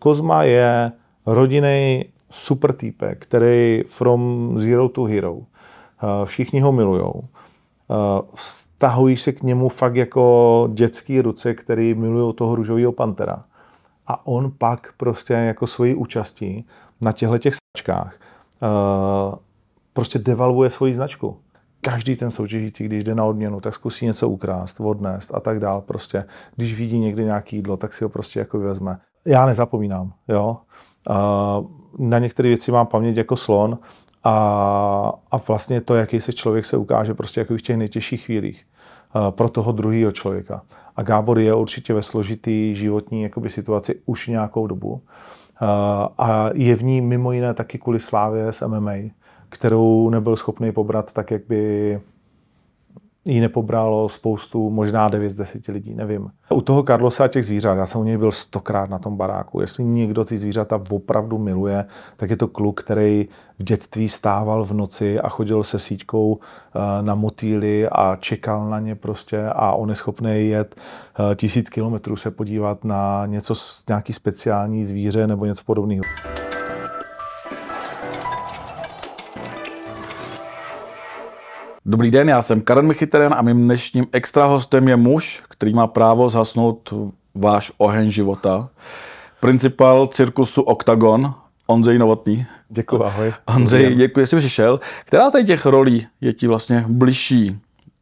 Kozma je rodinný super týpek, který from zero to hero. Eh, všichni ho milujou. Stahují eh, se k němu fakt jako dětský ruce, který milují toho růžového pantera. A on pak prostě jako svoji účastí na těchto těch značkách eh, prostě devalvuje svoji značku. Každý ten soutěžící, když jde na odměnu, tak zkusí něco ukrást, odnést a tak dál. Prostě, když vidí někde nějaký jídlo, tak si ho prostě jako vezme já nezapomínám, jo. Na některé věci mám paměť jako slon a, a vlastně to, jaký se člověk se ukáže prostě jako v těch nejtěžších chvílích eh, pro toho druhého člověka. A Gábor je určitě ve složitý životní jakoby, situaci už nějakou dobu. Eh, a je v ní mimo jiné taky kvůli slávě s MMA, kterou nebyl schopný pobrat tak, jak by jí nepobrálo spoustu, možná 9 z 10 lidí, nevím. U toho Karlosa a těch zvířat, já jsem u něj byl stokrát na tom baráku. Jestli někdo ty zvířata opravdu miluje, tak je to kluk, který v dětství stával v noci a chodil se síťkou eh, na motýly a čekal na ně prostě a on je schopný jet eh, tisíc kilometrů se podívat na něco, nějaký speciální zvíře nebo něco podobného. Dobrý den, já jsem Karen Michiteren a mým dnešním extra hostem je muž, který má právo zhasnout váš oheň života. Principal cirkusu Octagon, Ondřej Novotný. Děkuji, ahoj. Ondřej, děkuji, že jsi přišel. Která z těch rolí je ti vlastně bližší?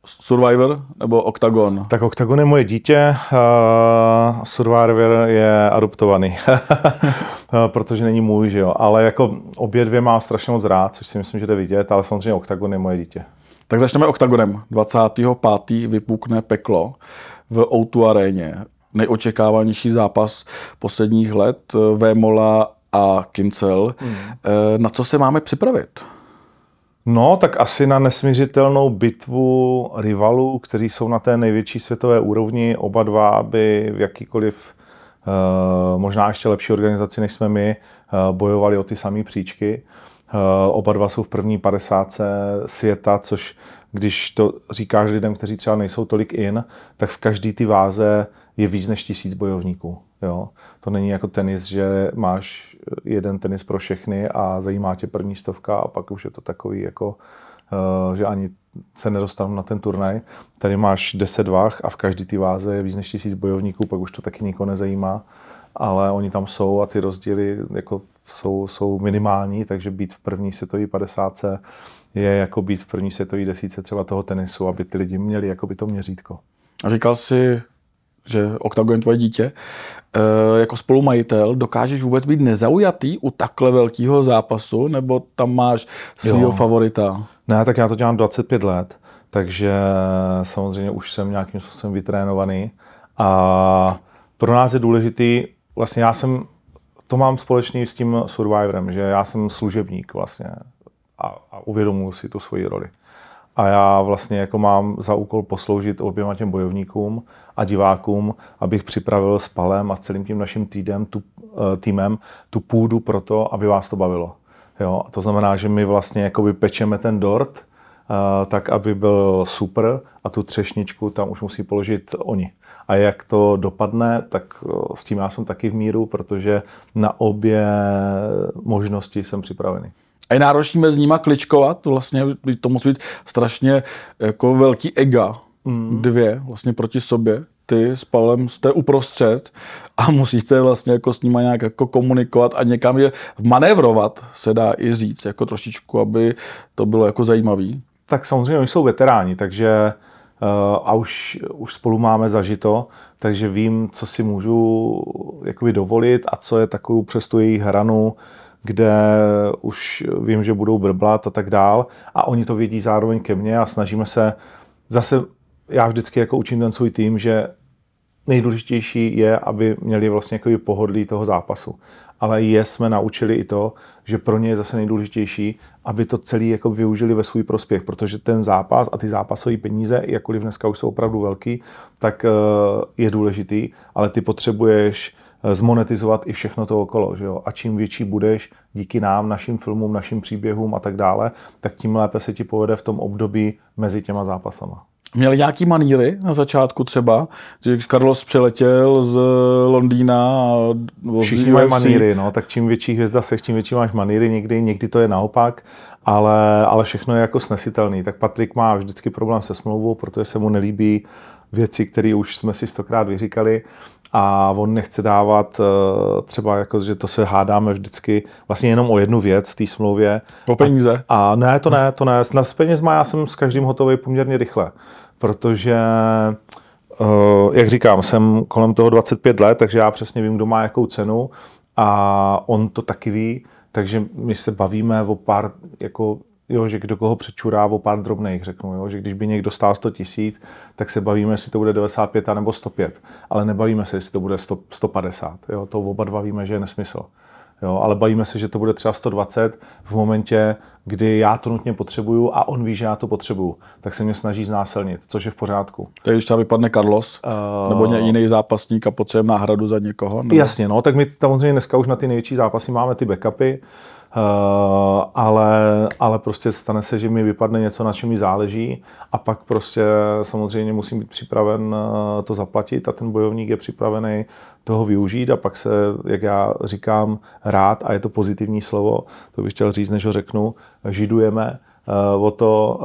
Survivor nebo Octagon? Tak Octagon je moje dítě, uh, Survivor je adoptovaný, protože není můj, že jo. Ale jako obě dvě mám strašně moc rád, což si myslím, že jde vidět, ale samozřejmě Octagon je moje dítě. Tak začneme OKTAGONem. 25. vypukne peklo v O2 aréně. Nejočekávanější zápas posledních let eh, Vémola a Kincel. Hmm. Eh, na co se máme připravit? No, tak asi na nesmířitelnou bitvu rivalů, kteří jsou na té největší světové úrovni, oba dva, aby v jakýkoliv eh, možná ještě lepší organizaci, než jsme my, bojovali o ty samé příčky. Eh, oba dva jsou v první padesátce světa, což když to říkáš lidem, kteří třeba nejsou tolik in, tak v každý ty váze je víc než tisíc bojovníků. Jo? To není jako tenis, že máš jeden tenis pro všechny a zajímá tě první stovka a pak už je to takový jako eh, že ani se nedostanu na ten turnaj. Tady máš 10 váh a v každý ty váze je víc než tisíc bojovníků, pak už to taky nikoho nezajímá, ale oni tam jsou a ty rozdíly jako jsou, jsou minimální, takže být v první světové padesátce je jako být v první světové desíce třeba toho tenisu, aby ty lidi měli jakoby to měřítko. A říkal jsi, že Octagon tvoje dítě. E, jako spolumajitel dokážeš vůbec být nezaujatý u takhle velkého zápasu, nebo tam máš svého favorita? Ne, tak já to dělám 25 let, takže e, samozřejmě už jsem nějakým způsobem vytrénovaný. A pro nás je důležitý, vlastně já jsem to mám společný s tím Survivorem, že já jsem služebník vlastně a, a uvědomuji si tu svoji roli. A já vlastně jako mám za úkol posloužit oběma těm bojovníkům a divákům, abych připravil s Palem a celým tím naším týdem, tu, eh, týmem tu půdu pro to, aby vás to bavilo. Jo? A to znamená, že my vlastně jakoby pečeme ten dort, eh, tak, aby byl super a tu třešničku tam už musí položit oni a jak to dopadne, tak s tím já jsem taky v míru, protože na obě možnosti jsem připravený. A je náročný mezi nima kličkovat, to vlastně to musí být strašně jako velký ega, mm. dvě vlastně proti sobě, ty s Pavlem jste uprostřed a musíte vlastně jako s nima nějak jako komunikovat a někam je manévrovat, se dá i říct, jako trošičku, aby to bylo jako zajímavý. Tak samozřejmě oni jsou veteráni, takže uh, Eh, a už, už spolu máme zažito, takže vím, co si můžu jakoby dovolit a co je takovou přes tu její hranu, kde už vím, že budou brblat a tak dál. A oni to vědí zároveň ke mně a snažíme se zase, já vždycky jako učím ten svůj tým, že nejdůležitější je, aby měli vlastně jako pohodlí toho zápasu ale je jsme naučili i to, že pro ně je zase nejdůležitější, aby to celé jako využili ve svůj prospěch, protože ten zápas a ty zápasové peníze, jakkoliv dneska už jsou opravdu velký, tak eh, je důležitý, ale ty potřebuješ eh, zmonetizovat i všechno to okolo. Že jo? A čím větší budeš díky nám, našim filmům, našim příběhům a tak dále, tak tím lépe se ti povede v tom období mezi těma zápasama měli nějaký maníry na začátku třeba, že Carlos přiletěl z Londýna a Všichni mají maníry, no, tak čím větší hvězda se, tím větší máš maníry, někdy, někdy to je naopak, ale, ale všechno je jako snesitelný. Tak Patrik má vždycky problém se smlouvou, protože se mu nelíbí věci, které už jsme si stokrát vyříkali a on nechce dávat eh, třeba, jako, že to se hádáme vždycky vlastně jenom o jednu věc v té smlouvě. O peníze? A, a ne, to ne, to ne. S penězma já jsem s každým hotový poměrně rychle, protože eh, jak říkám, jsem kolem toho 25 let, takže já přesně vím, kdo má jakou cenu a on to taky ví, takže my se bavíme o pár jako jo, že kdo koho přečurá o pár drobných, řeknu, jo, že když by někdo stál 100 tisíc, tak se bavíme, jestli to bude 95 nebo 105, ale nebavíme se, jestli to bude 100, 150, jo, to oba dva víme, že je nesmysl. Jo, ale bavíme se, že to bude třeba 120 v momentě, kdy já to nutně potřebuju a on ví, že já to potřebuju, tak se mě snaží znásilnit, což je v pořádku. Takže když tam vypadne Carlos uh, nebo jiný zápasník a potřebuje náhradu za někoho? Nebo? Jasně, no, tak my samozřejmě dneska už na ty největší zápasy máme ty backupy, Eh, ale, ale prostě stane se, že mi vypadne něco, na čem mi záleží a pak prostě samozřejmě musím být připraven eh, to zaplatit a ten bojovník je připravený toho využít a pak se, jak já říkám, rád, a je to pozitivní slovo, to bych chtěl říct, než ho řeknu, židujeme eh, o to,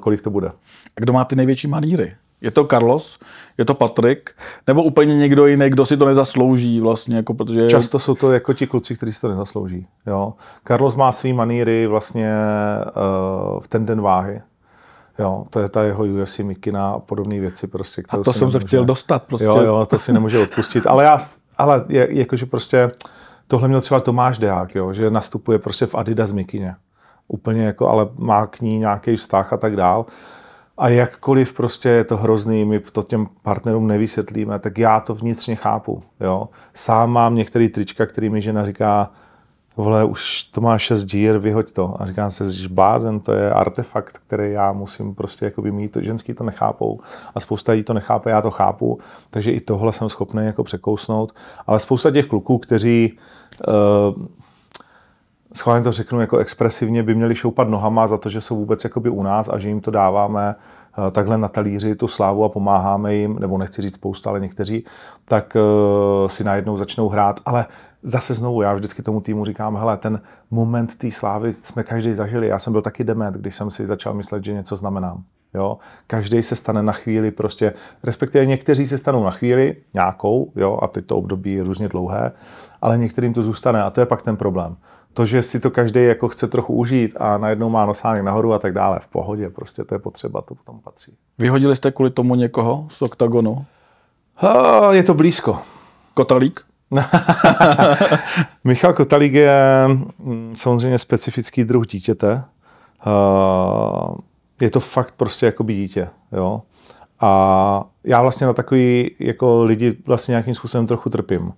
kolik to bude. A kdo má ty největší maníry? Je to Carlos, je to Patrik, nebo úplně někdo jiný, kdo si to nezaslouží vlastně, jako protože... Často jsou to jako ti kluci, kteří si to nezaslouží, jo. Carlos má svý maníry vlastně uh, v ten den váhy, Jo, to je ta jeho UFC mikina a podobné věci prostě. A to jsem nemůže... se chtěl dostat prostě. Jo, jo, to si nemůže odpustit, ale já, ale je, jakože prostě tohle měl třeba Tomáš Deák, jo, že nastupuje prostě v Adidas mikině. Úplně jako, ale má k ní nějaký vztah a tak dál. A jakkoliv prostě je to hrozný, my to těm partnerům nevysvětlíme, tak já to vnitřně chápu. Jo? Sám mám některé trička, který mi žena říká, vole, už to má šest dír, vyhoď to. A říkám se, že blázen, to je artefakt, který já musím prostě jakoby mít. Ženský to nechápou a spousta lidí to nechápe, já to chápu, takže i tohle jsem schopný jako překousnout. Ale spousta těch kluků, kteří uh, schválně to řeknu jako expresivně, by měli šoupat nohama za to, že jsou vůbec jakoby u nás a že jim to dáváme eh, takhle na talíři tu slávu a pomáháme jim, nebo nechci říct spousta, ale někteří, tak eh, si najednou začnou hrát, ale zase znovu, já vždycky tomu týmu říkám, hele, ten moment té slávy jsme každý zažili. Já jsem byl taky demet, když jsem si začal myslet, že něco znamenám. Jo? Každý se stane na chvíli prostě, respektive někteří se stanou na chvíli, nějakou, jo, a teď to období je různě dlouhé, ale některým to zůstane a to je pak ten problém to, že si to každý jako chce trochu užít a najednou má nosány nahoru a tak dále, v pohodě, prostě to je potřeba, to potom patří. Vyhodili jste kvůli tomu někoho z oktagonu? Ha, je to blízko. Kotalík? Michal Kotalík je mm, samozřejmě specifický druh dítěte. Je to fakt prostě jako by dítě. Jo? A já vlastně na takový jako lidi vlastně nějakým způsobem trochu trpím.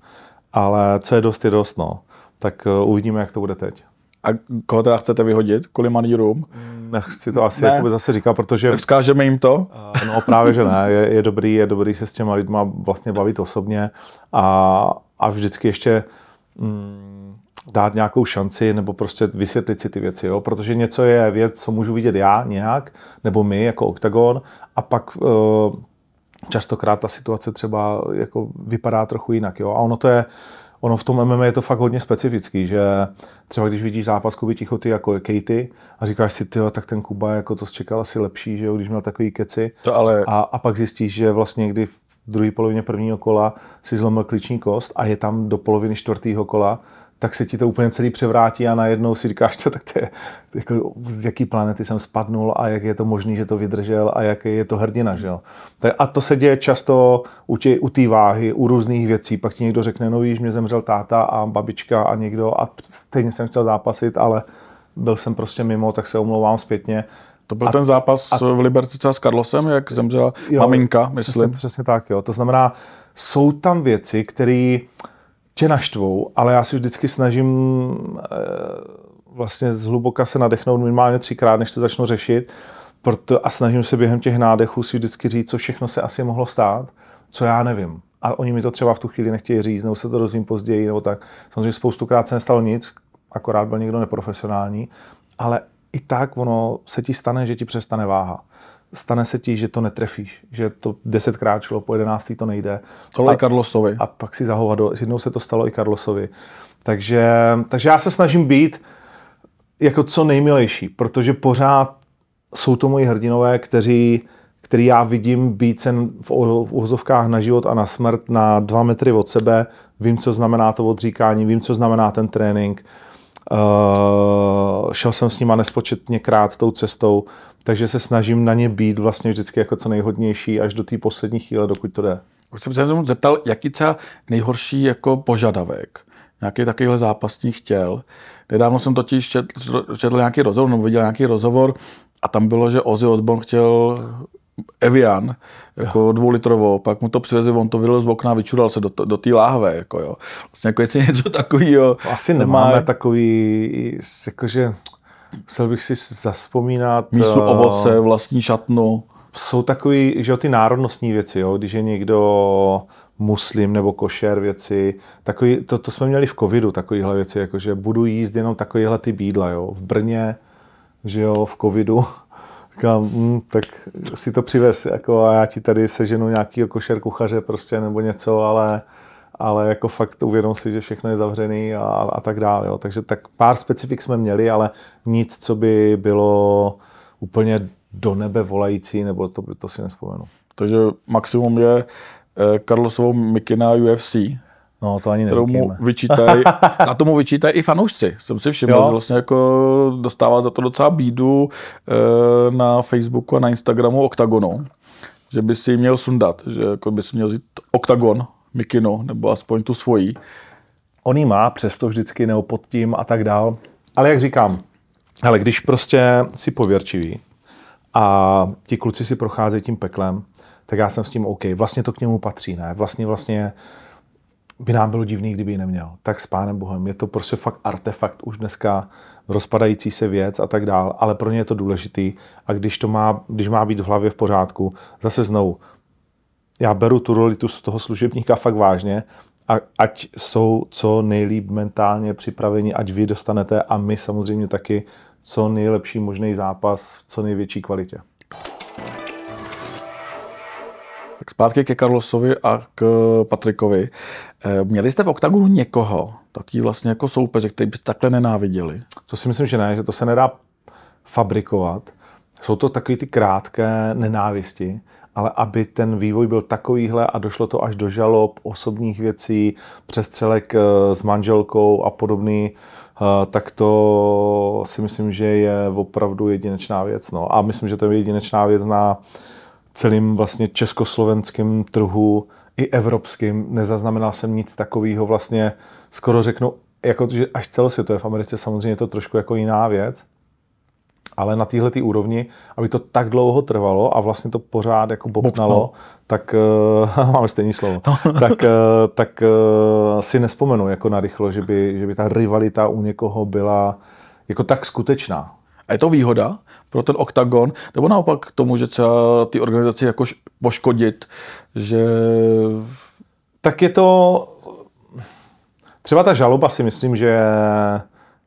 Ale co je dost, je dost. No tak eh, uvidíme, jak to bude teď. A koho teda chcete vyhodit? Kvůli manýrům? Mm, Nechci to asi ne. zase říkat, protože... Vzkážeme jim to? Eh, no právě, že ne. Je, je, dobrý, je dobrý se s těma lidma vlastně bavit osobně a, a vždycky ještě mm, dát nějakou šanci nebo prostě vysvětlit si ty věci, jo? protože něco je věc, co můžu vidět já nějak, nebo my jako OKTAGON a pak e, častokrát ta situace třeba jako vypadá trochu jinak. Jo? A ono to je, ono v tom MMA je to fakt hodně specifický, že třeba když vidíš zápas Kuby Tichoty jako Katy a říkáš si, tyjo, tak ten Kuba jako to čekal asi lepší, že jo, když měl takový keci. To ale... a, a pak zjistíš, že vlastně kdy v druhé polovině prvního kola si zlomil kliční kost a je tam do poloviny čtvrtého kola tak se ti to úplně celý převrátí a najednou si říkáš, to, tak to je, jako, z jaký planety jsem spadnul a jak je to možný, že to vydržel a jaký je to hrdina. Že jo? A to se děje často u té u váhy, u různých věcí. Pak ti někdo řekne, no víš, mě zemřel táta a babička a někdo a stejně jsem chtěl zápasit, ale byl jsem prostě mimo, tak se omlouvám zpětně. To byl a, ten zápas a, v Liberci s Carlosem, jak zemřela jo, maminka, myslím. Přesně, přesně tak, jo. To znamená, jsou tam věci, které tě naštvou, ale já si vždycky snažím eh, vlastně zhluboka se nadechnout minimálně třikrát, než to začnu řešit proto, a snažím se během těch nádechů si vždycky říct, co všechno se asi mohlo stát, co já nevím. A oni mi to třeba v tu chvíli nechtějí říct, nebo se to dozvím později, nebo tak. Samozřejmě spoustukrát se nestalo nic, akorát byl někdo neprofesionální, ale i tak ono se ti stane, že ti přestane váha stane se ti, že to netrefíš, že to desetkrát šlo, po jedenáctý to nejde. Tohle i Karlosovi. A pak si zahovado, jednou se to stalo i Karlosovi. Takže, takže já se snažím být jako co nejmilejší, protože pořád jsou to moji hrdinové, kteří, který já vidím být sen v, v uhozovkách na život a na smrt na dva metry od sebe. Vím, co znamená to odříkání, vím, co znamená ten trénink. Uh, šel jsem s nima nespočetněkrát tou cestou takže se snažím na ně být vlastně vždycky jako co nejhodnější až do té poslední chvíle, dokud to jde. Už jsem se zeptal, jaký třeba nejhorší jako požadavek, nějaký takovýhle zápasní chtěl. Nedávno jsem totiž četl, četl nějaký rozhovor, nebo viděl nějaký rozhovor a tam bylo, že Ozzy Osbourne chtěl Evian, jako dvoulitrovou, pak mu to přivezli, on to vylil z okna, vyčural se do, té láhve, jako jo. Vlastně jako něco takového. Asi nemáme nemáme takový, jakože musel bych si zaspomínat... Mísu eh, ovoce, vlastní šatnu. Jsou takový, že jo, ty národnostní věci, jo, když je někdo muslim nebo košer věci, takový, to, to jsme měli v covidu, takovýhle věci, jako že budu jíst jenom takovýhle ty bídla, jo, v Brně, že jo, v covidu, Říkám, hm, tak si to přivez, jako a já ti tady seženu nějaký košer kuchaře prostě nebo něco, ale ale jako fakt uvědom si, že všechno je zavřený a, a tak dále. Jo. Takže tak pár specifik jsme měli, ale nic, co by bylo úplně do nebe volající, nebo to, to si nespomenu. Takže maximum je eh, Karlosovou mikina UFC, No, to ani kterou mu vyčítaj, na tomu vyčítají i fanoušci. Jsem si všiml, jo. že vlastně jako dostává za to docela bídu eh, na Facebooku a na Instagramu Octagonu, Že by si měl sundat, že jako by si měl vzít Octagon mikino, nebo aspoň tu svoji. On ji má, přesto vždycky tím a tak dál. Ale jak říkám, ale když prostě si pověrčivý a ti kluci si procházejí tím peklem, tak já jsem s tím OK. Vlastně to k němu patří, ne? Vlastně, vlastně by nám bylo divný, kdyby ji neměl. Tak s pánem Bohem. Je to prostě fakt artefakt už dneska rozpadající se věc a tak dál, ale pro ně je to důležitý a když to má, když má být v hlavě v pořádku, zase znovu, já beru tu roli tu, toho služebníka fakt vážně, a ať jsou co nejlíp mentálně připraveni, ať vy dostanete a my samozřejmě taky co nejlepší možný zápas v co největší kvalitě. Tak zpátky ke Carlosovi a k Patrikovi. Eh, měli jste v OKTAGONu někoho, taký vlastně jako soupeře, který byste takhle nenáviděli? To si myslím, že ne, že to se nedá fabrikovat. Jsou to takové ty krátké nenávisti ale aby ten vývoj byl takovýhle a došlo to až do žalob, osobních věcí, přestřelek eh, s manželkou a podobný, eh, tak to si myslím, že je opravdu jedinečná věc. No. A myslím, že to je jedinečná věc na celým vlastně československým trhu i evropským. Nezaznamenal jsem nic takového vlastně, skoro řeknu, jako, že až celosvětové v Americe samozřejmě je to trošku jako jiná věc, ale na téhle úrovni, aby to tak dlouho trvalo a vlastně to pořád jako bobtnalo, tak uh, máme stejné slovo, no. tak, uh, tak uh, si nespomenu jako rychlo, že by, že by ta rivalita u někoho byla jako tak skutečná. A je to výhoda pro ten oktagon, nebo naopak k tomu, že třeba ty organizaci jako poškodit, že... Tak je to... Třeba ta žaloba si myslím, že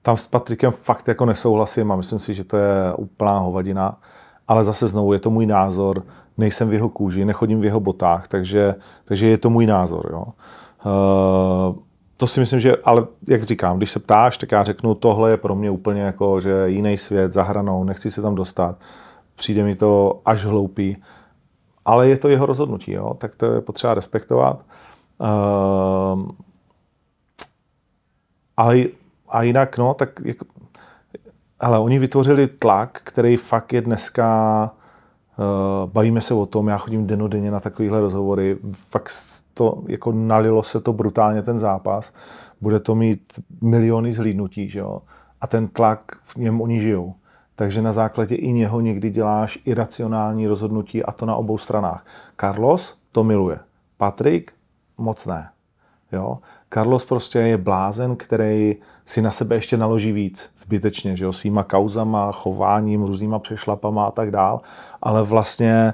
tam s Patrikem fakt jako nesouhlasím a myslím si, že to je úplná hovadina. Ale zase znovu, je to můj názor, nejsem v jeho kůži, nechodím v jeho botách, takže, takže je to můj názor. Jo. Uh, to si myslím, že, ale jak říkám, když se ptáš, tak já řeknu, tohle je pro mě úplně jako, že jiný svět zahranou, nechci se tam dostat, přijde mi to až hloupý, ale je to jeho rozhodnutí, jo? tak to je potřeba respektovat. Uh, ale a jinak, no, tak jak, ale oni vytvořili tlak, který fakt je dneska, uh, bavíme se o tom, já chodím denodenně na takovéhle rozhovory, fakt to, jako nalilo se to brutálně ten zápas, bude to mít miliony zhlídnutí, že jo, a ten tlak, v něm oni žijou. Takže na základě i něho někdy děláš iracionální rozhodnutí a to na obou stranách. Carlos to miluje, Patrik moc ne. Jo? Carlos prostě je blázen, který si na sebe ještě naloží víc zbytečně, že jo, svýma kauzama, chováním, různýma přešlapama a tak dál, ale vlastně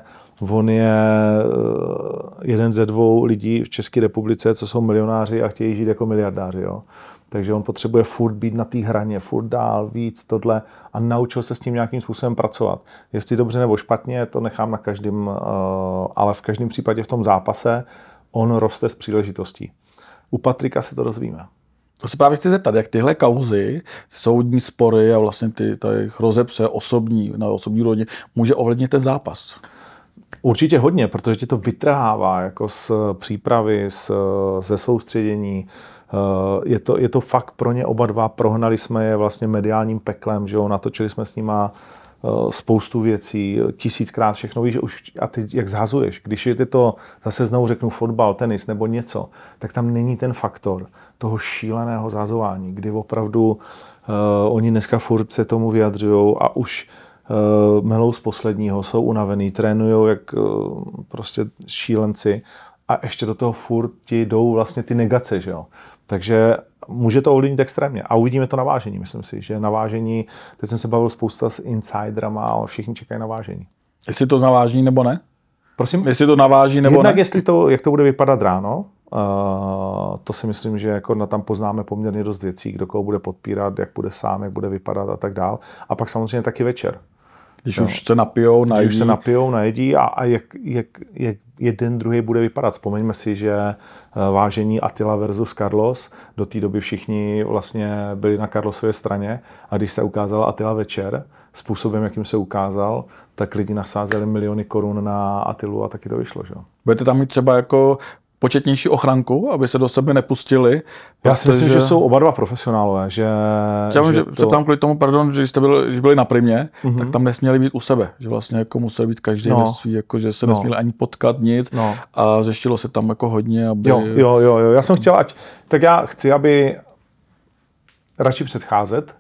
on je eh, jeden ze dvou lidí v České republice, co jsou milionáři a chtějí žít jako miliardáři, jo. Takže on potřebuje furt být na té hraně, furt dál, víc, tohle a naučil se s tím nějakým způsobem pracovat. Jestli dobře nebo špatně, to nechám na každém, eh, ale v každém případě v tom zápase on roste s příležitostí. U Patrika se to dozvíme. To se právě chci zeptat, jak tyhle kauzy, soudní spory a vlastně ty, ta jejich rozepře osobní, na osobní rodině, může ovlivnit ten zápas? Určitě hodně, protože tě to vytrhává jako z přípravy, z, ze soustředění. Eh, je to, je to fakt pro ně oba dva, prohnali jsme je vlastně mediálním peklem, že jo? natočili jsme s nima Eh, spoustu věcí, tisíckrát všechno víš už a ty jak zhazuješ. Když je to, zase znovu řeknu, fotbal, tenis nebo něco, tak tam není ten faktor toho šíleného zhazování, kdy opravdu uh, oni dneska furt se tomu vyjadřují a už uh, melou z posledního, jsou unavený, trénují jak uh, prostě šílenci a ještě do toho furt ti jdou vlastně ty negace, že jo. Takže může to ovlivnit extrémně. A uvidíme to na vážení, myslím si, že na vážení, teď jsem se bavil spousta s insiderama, a všichni čekají na vážení. Jestli to naváží nebo ne? Prosím? Jestli to naváží nebo Jednak ne? jestli to, jak to bude vypadat ráno, Uh, to si myslím, že jako na tam poznáme poměrně dost věcí, kdo koho bude podpírat, jak bude sám, jak bude vypadat a tak dál. A pak samozřejmě taky večer. Když no. už se napijou, najedí. Když už se napijou, najedí a, a jak, jak, jak jeden druhý bude vypadat. Vzpomeňme si, že eh, vážení Attila versus Carlos, do té doby všichni vlastně byli na Carlosově straně a když se ukázala Attila večer, způsobem, jakým se ukázal, tak lidi nasázeli miliony korun na Atilu a taky to vyšlo. Že? Budete tam mít třeba jako početnější ochranku, aby se do sebe nepustili. Já si myslím, že jsou oba dva profesionálové. Že, já vím, že to... se tam kvůli tomu, pardon, že jste byli, když byli na primě, mm-hmm. tak tam nesměli být u sebe. Že vlastně jako musel být každý no. svý, jako, že se no. nesměli ani potkat nic no. a řešilo se tam jako hodně. Aby... Jo, jo, jo, jo, já jsem chtěl, ať, tak já chci, aby radši předcházet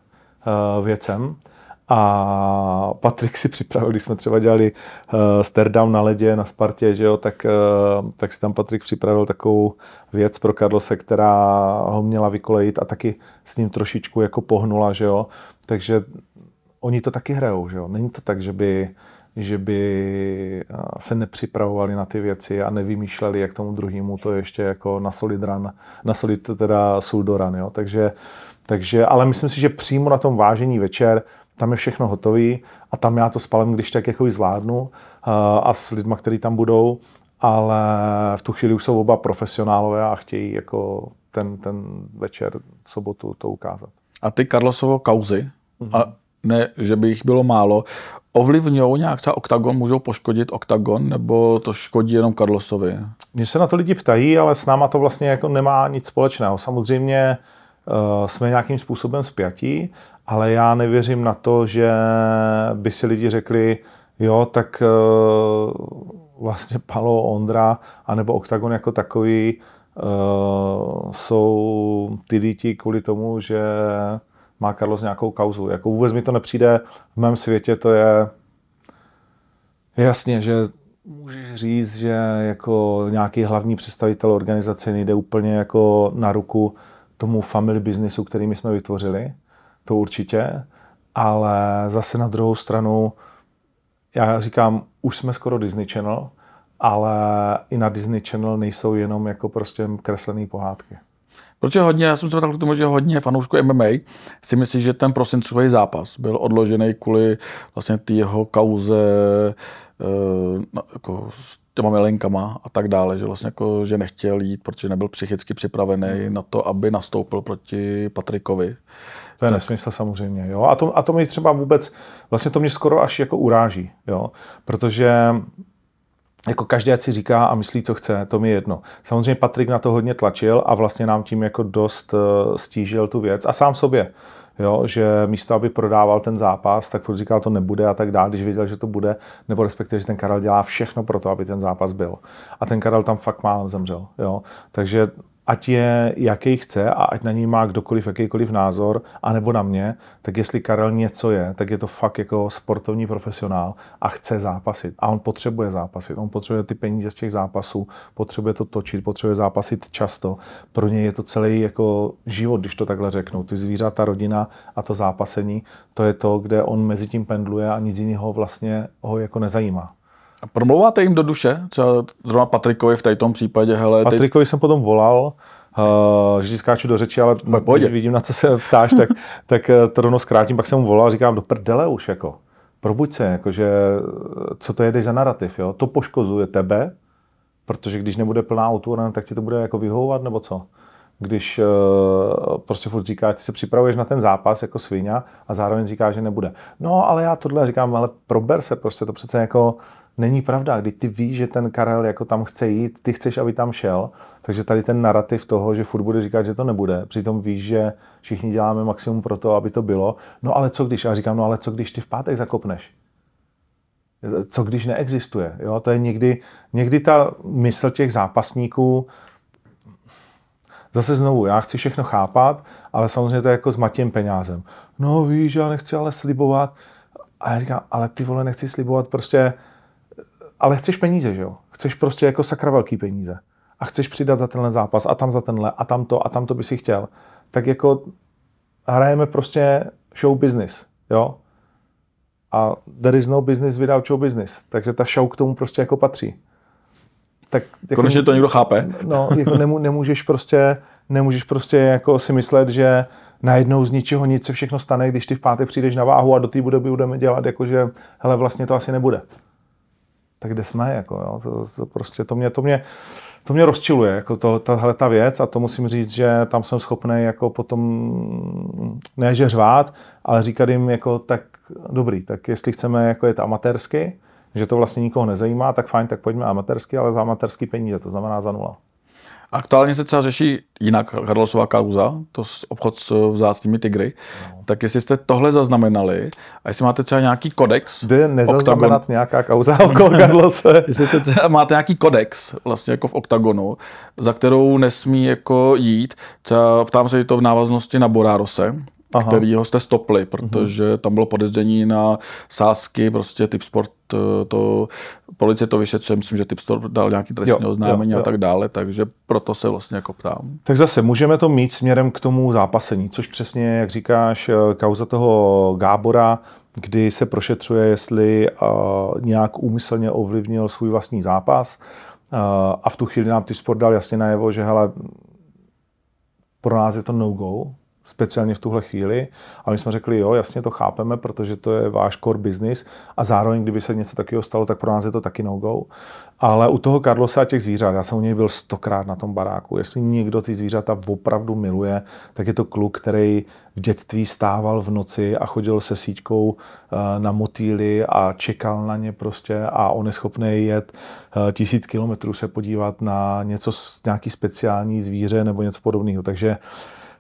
uh, věcem, a Patrik si připravil, když jsme třeba dělali uh, Sterdam na ledě na Spartě, že jo, tak, uh, tak si tam Patrik připravil takovou věc pro Karlose, která ho měla vykolejit a taky s ním trošičku jako pohnula, že jo. Takže oni to taky hrajou, že jo. Není to tak, že by, že by eh, se nepřipravovali na ty věci a nevymýšleli, jak tomu druhému to ještě jako na solid run, na solid teda suldoran, jo. Takže, takže, ale myslím si, že přímo na tom vážení večer tam je všechno hotové a tam já to spalem, když tak jako zvládnu eh, a s lidmi, kteří tam budou, ale v tu chvíli už jsou oba profesionálové a chtějí jako ten, ten večer v sobotu to ukázat. A ty Karlosovo kauzy, mm-hmm. a mhm. ne, že by jich bylo málo, ovlivňují nějak třeba OKTAGON, můžou poškodit OKTAGON, nebo to škodí jenom Karlosovi? Mně se na to lidi ptají, ale s náma to vlastně jako nemá nic společného. Samozřejmě uh, jsme nějakým způsobem spjatí ale já nevěřím na to, že by si lidi řekli, jo, tak eh, vlastně Palo Ondra anebo Octagon jako takový eh, jsou ty lidi kvůli tomu, že má Carlos nějakou kauzu. Jako vůbec mi to nepřijde, v mém světě to je jasně, že můžeš říct, že jako nějaký hlavní představitel organizace nejde úplně jako na ruku tomu family businessu, který my jsme vytvořili, to určitě, ale zase na druhou stranu, já říkám, už jsme skoro Disney Channel, ale i na Disney Channel nejsou jenom jako prostě kreslené pohádky. Protože hodně, já jsem se ptal k tomu, že hodně fanoušků MMA si myslí, že ten prosincový zápas byl odložený kvůli vlastně té jeho kauze eh, no, jako s těma milenkama a tak dále, že vlastně jako, že nechtěl jít, protože nebyl psychicky připravený mm. na to, aby nastoupil proti Patrikovi. To je tak. nesmysl samozřejmě. Jo? A, to, a to mi třeba vůbec, vlastně to mě skoro až jako uráží, jo? protože jako každý si říká a myslí, co chce, to mi je jedno. Samozřejmě Patrik na to hodně tlačil a vlastně nám tím jako dost eh, stížil tu věc a sám sobě. Jo, že místo, aby prodával ten zápas, tak furt říkal, to nebude a tak dále, když věděl, že to bude, nebo respektive, že ten Karel dělá všechno pro to, aby ten zápas byl. A ten Karel tam fakt málem zemřel. Jo. Takže ať je, jaký chce a ať na něj má kdokoliv jakýkoliv názor, anebo na mě, tak jestli Karel něco je, tak je to fakt jako sportovní profesionál a chce zápasit. A on potřebuje zápasit, on potřebuje ty peníze z těch zápasů, potřebuje to točit, potřebuje zápasit často. Pro něj je to celý jako život, když to takhle řeknu. Ty zvířata, rodina a to zápasení, to je to, kde on mezi tím pendluje a nic jiného vlastně ho jako nezajímá. A promluváte jim do duše? Třeba zrovna Patrikovi v tom případě. Hele, Patrikovi teď... jsem potom volal, Uh, že ti skáču do řeči, ale když vidím, na co se ptáš, tak, tak eh, to rovno zkrátím. Pak jsem mu volal a říkám, do prdele už, jako, probuď se, jako, že eh, co to jedeš za narrativ, jo? To poškozuje tebe, protože když nebude plná autora, tak ti to bude jako vyhovovat, nebo co? Když uh, prostě furt říká, že se připravuješ na ten zápas jako svině a zároveň říká, že nebude. No, ale já tohle říkám, ale prober se, prostě to přece jako není pravda, když ty víš, že ten Karel jako tam chce jít, ty chceš, aby tam šel, takže tady ten narrativ toho, že furt bude říkat, že to nebude, přitom víš, že všichni děláme maximum pro to, aby to bylo, no ale co když, a říkám, no ale co když ty v pátek zakopneš? Co když neexistuje? Jo, to je někdy, někdy ta mysl těch zápasníků, zase znovu, já chci všechno chápat, ale samozřejmě to je jako s Matějem Peňázem. No víš, já nechci ale slibovat. A já říkám, ale ty vole, nechci slibovat prostě ale chceš peníze, že jo? Chceš prostě jako sakra velký peníze. A chceš přidat za tenhle zápas a tam za tenhle a tam to a tam to by si chtěl. Tak jako hrajeme prostě show business, jo? A there is no business without show business. Takže ta show k tomu prostě jako patří. Tak, jako, Konečně to někdo chápe. No, jako nemů, nemůžeš prostě, nemůžeš prostě jako si myslet, že najednou z ničeho nic se všechno stane, když ty v pátek přijdeš na váhu a do té doby budeme dělat, jakože hele, vlastně to asi nebude tak kde jsme, jako, jo? To, to, prostě to mě, to mě, to mě rozčiluje, jako to, tahle ta věc a to musím říct, že tam jsem schopný jako potom, ne že řvát, ale říkat jim jako tak dobrý, tak jestli chceme jako jet amatérsky, že to vlastně nikoho nezajímá, tak fajn, tak pojďme amatérsky, ale za amatérský peníze, to znamená za nula. Aktuálně se třeba řeší jinak Karlosová kauza, to s obchod s eh, vzácnými tygry. No. Tak jestli jste tohle zaznamenali, a jestli máte třeba nějaký kodex... Jde nezaznamenat oktagon, nějaká kauza okolo Karlose. jestli jste třeba, máte nějaký kodex vlastně jako v oktagonu, za kterou nesmí jako jít. Třeba ptám se, je to v návaznosti na Borárose, Aha. kterýho jste stopli, mhm. protože uh-huh. tam bylo podezření na sásky, prostě typ sport eh, to, policie to vyšetřuje, myslím, že typ sport dal nějaký trestní oznámení jo, jo. a tak dále, takže proto se vlastně jako ptám. Tak zase můžeme to mít směrem k tomu zápasení, což přesně, jak říkáš, eh, kauza toho Gábora, kdy se prošetřuje, jestli uh, nějak úmyslně ovlivnil svůj vlastní zápas uh, a v tu chvíli nám typ sport dal jasně najevo, že hele, pro nás je to no-go, speciálně v tuhle chvíli. A my jsme řekli, jo, jasně to chápeme, protože to je váš core business a zároveň, kdyby se něco takového stalo, tak pro nás je to taky no-go. Ale u toho Karlosa a těch zvířat, já jsem u něj byl stokrát na tom baráku. Jestli někdo ty zvířata opravdu miluje, tak je to kluk, který v dětství stával v noci a chodil se síťkou eh, na motýly a čekal na ně prostě a on je schopný jet eh, tisíc kilometrů se podívat na něco, nějaký speciální zvíře nebo něco podobného. Takže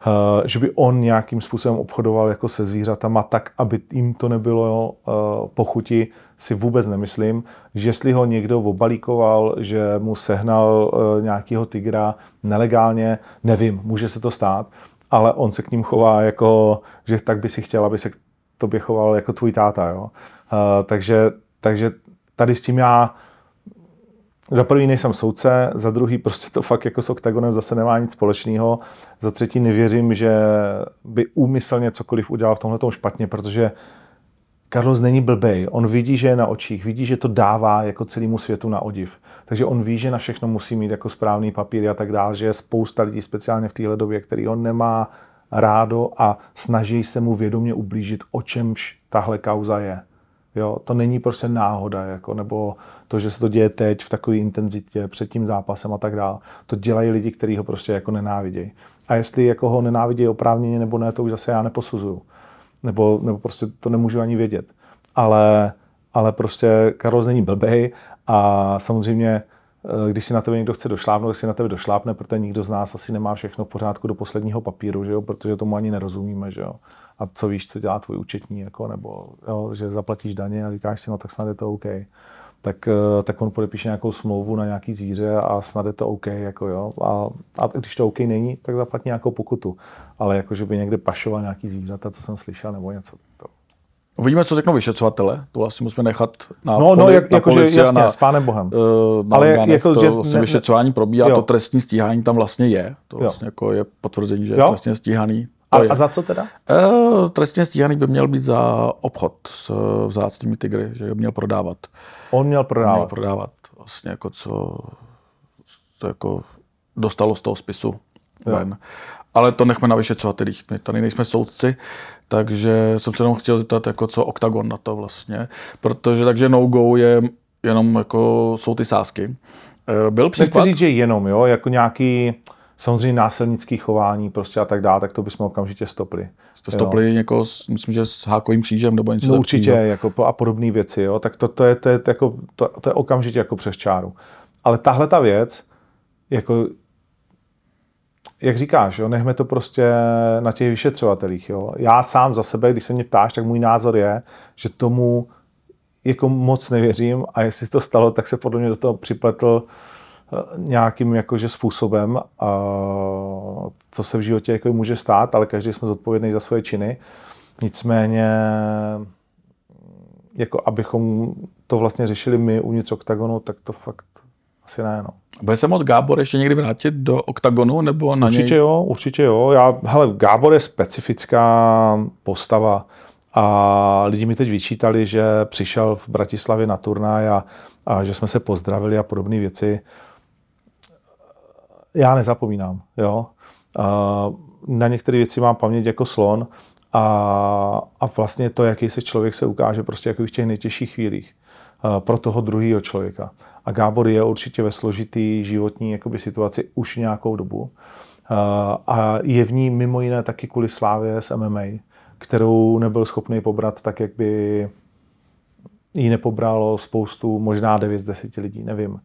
Eh, že by on nějakým způsobem obchodoval jako se zvířatama tak, aby jim to nebylo eh, pochuti, si vůbec nemyslím. Jestli ho někdo obalíkoval, že mu sehnal eh, nějakého tygra nelegálně, nevím, může se to stát, ale on se k ním chová jako, že tak by si chtěl, aby se k tobě choval jako tvůj táta, jo. Takže, takže tady s tím já za prvý nejsem soudce, za druhý prostě to fakt jako s OKTAGONem zase nemá nic společného, za třetí nevěřím, že by úmyslně cokoliv udělal v tomhle tom špatně, protože Carlos není blbej, on vidí, že je na očích, vidí, že to dává jako celému světu na odiv. Takže on ví, že na všechno musí mít jako správný papír a tak dále, že je spousta lidí, speciálně v téhle době, který on nemá rádo a snaží se mu vědomě ublížit, o čemž tahle kauza je. Jo, to není prostě náhoda, jako, nebo to, že se to děje teď v takové intenzitě před tím zápasem a tak dále. To dělají lidi, kteří ho prostě jako nenávidějí. A jestli jako ho nenávidějí oprávněně nebo ne, to už zase já neposuzuju. Nebo, nebo prostě to nemůžu ani vědět. Ale, ale prostě Karol není blbej a samozřejmě eh, když si na tebe někdo chce došlápnout, tak si na tebe došlápne, protože nikdo z nás asi nemá všechno v pořádku do posledního papíru, že jo? protože tomu ani nerozumíme. Že jo? a co víš, co dělá tvůj účetní, jako, nebo jo, že zaplatíš daně a říkáš si, no tak snad je to OK. Tak, eh, tak on podepíše nějakou smlouvu na nějaký zvíře a snad je to OK. Jako jo. A, a když to OK není, tak zaplatí nějakou pokutu. Ale jako, že by někde pašoval nějaký zvířata, co jsem slyšel, nebo něco. To, Uvidíme, co řeknou vyšetřovatele. To asi vlastně musíme nechat na No, no poli, no, jak, na jako, že, jasně, na, s pánem Bohem. Eh, na Ale orgánech, jako, to že vlastně ne, vyšetřování probíhá, jo. to trestní stíhání tam vlastně je. To vlastně jo. jako je potvrzení, že jo? je trestně stíhaný. A, a za co teda? E, trestně stíhaný by měl být za obchod s eh, vzácnými tygry, že měl prodávat. On měl prodávat. On měl prodávat vlastně jako co, co jako dostalo z toho spisu jo. ven. Ale to nechme na vyšetřovatelích, my tady nejsme soudci, takže jsem se jenom chtěl zeptat, jako co OKTAGON na to vlastně, protože takže no-go je jenom jako jsou ty sázky. Eh, byl případ... Nechci říct, že jenom, jo, jako nějaký samozřejmě násilnické chování prostě a tak dále, tak to bychom okamžitě stopli. Jste stopli jo. Jako myslím, že s hákovým křížem nebo něco no, Určitě, jako, a podobné věci, jo. tak to, to, je, to, je, jako, to, to, je okamžitě jako přes čáru. Ale tahle ta věc, jako, jak říkáš, jo, nechme to prostě na těch vyšetřovatelích. Jo. Já sám za sebe, když se mě ptáš, tak můj názor je, že tomu jako moc nevěřím a jestli to stalo, tak se podle mě do toho připletl uh, nějakým jakože způsobem, co se v životě jako může stát, ale každý jsme zodpovědný za svoje činy. Nicméně, jako abychom to vlastně řešili my uvnitř oktagonu, tak to fakt asi ne. No. Bude se moc Gábor ještě někdy vrátit do oktagonu nebo na Určitě něj? jo, určitě jo. Já, hele, Gábor je specifická postava a lidi mi teď vyčítali, že přišel v Bratislavě na turnaj a, a že jsme se pozdravili a podobné věci já nezapomínám, jo. A na některé věci mám paměť jako slon a, a vlastně to, jaký se člověk se ukáže prostě jako v těch nejtěžších chvílích pro toho druhého člověka. A Gábor je určitě ve složitý životní jakoby, situaci už nějakou dobu. A je v ní mimo jiné taky kvůli slávě s MMA, kterou nebyl schopný pobrat tak, jak by ji nepobralo spoustu, možná 9 z 10 lidí, nevím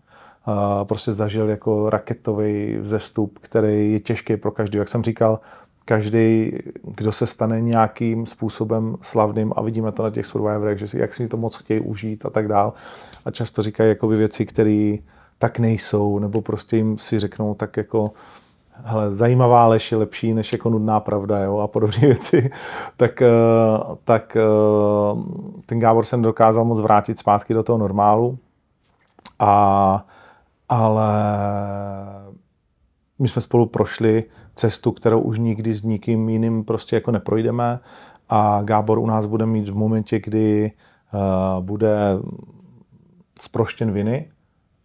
prostě zažil jako raketový vzestup, který je těžký pro každého. Jak jsem říkal, každý, kdo se stane nějakým způsobem slavným a vidíme to na těch survivorech, že si, jak si to moc chtějí užít a tak dál. A často říkají jakoby věci, které tak nejsou, nebo prostě jim si řeknou tak jako hele, zajímavá lež je lepší než jako nudná pravda jo, a podobné věci, tak, eh, tak eh, ten Gábor jsem dokázal moc vrátit zpátky do toho normálu a ale my jsme spolu prošli cestu, kterou už nikdy s nikým jiným prostě jako neprojdeme a Gábor u nás bude mít v momentě, kdy eh, bude sproštěn viny,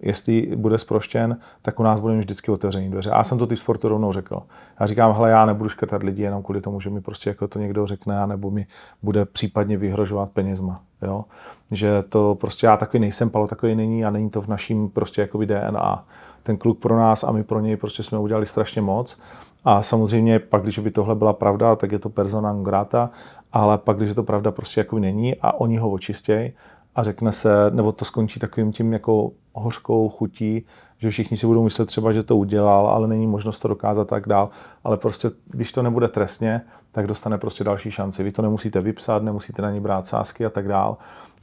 jestli bude sproštěn, tak u nás budeme vždycky otevřený dveře. A já jsem to ty sportu rovnou řekl. Já říkám, hele, já nebudu škrtat lidi jenom kvůli tomu, že mi prostě jako to někdo řekne, nebo mi bude případně vyhrožovat penězma. Jo? Že to prostě já takový nejsem, Palo takový není a není to v naším prostě jakoby DNA. Ten kluk pro nás a my pro něj prostě jsme udělali strašně moc. A samozřejmě pak, když by tohle byla pravda, tak je to persona grata, ale pak, když je to pravda prostě jako není a oni ho očistějí, a řekne se, nebo to skončí takovým tím jako hořkou chutí, že všichni si budou myslet třeba, že to udělal, ale není možnost to dokázat tak dál. Ale prostě, když to nebude trestně, tak dostane prostě další šanci. Vy to nemusíte vypsat, nemusíte na ní brát sázky a tak dál,